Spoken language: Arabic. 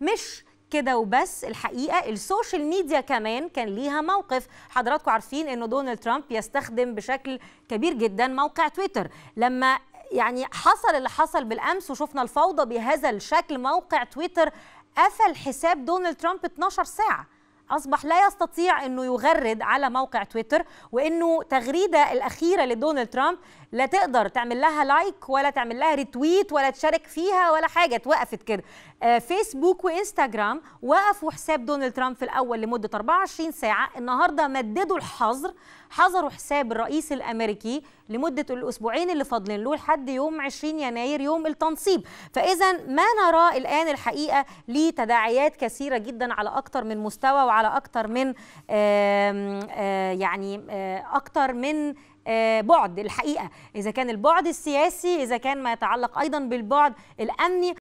مش كده وبس الحقيقه السوشيال ميديا كمان كان ليها موقف حضراتكم عارفين انه دونالد ترامب يستخدم بشكل كبير جدا موقع تويتر لما يعني حصل اللي حصل بالامس وشفنا الفوضى بهذا الشكل موقع تويتر قفل حساب دونالد ترامب 12 ساعه اصبح لا يستطيع انه يغرد على موقع تويتر وانه تغريده الاخيره لدونالد ترامب لا تقدر تعمل لها لايك ولا تعمل لها ريتويت ولا تشارك فيها ولا حاجه اتوقفت كده آه فيسبوك وانستجرام وقفوا حساب دونالد ترامب في الاول لمده 24 ساعه النهارده مددوا الحظر حظروا حساب الرئيس الامريكي لمده الاسبوعين اللي فاضلين له لحد يوم 20 يناير يوم التنصيب فاذا ما نراه الان الحقيقه ليه تداعيات كثيره جدا على اكثر من مستوى وعلى اكثر من آه آه يعني آه، اكثر من آه، بعد الحقيقه اذا كان البعد السياسي اذا كان ما يتعلق ايضا بالبعد الامني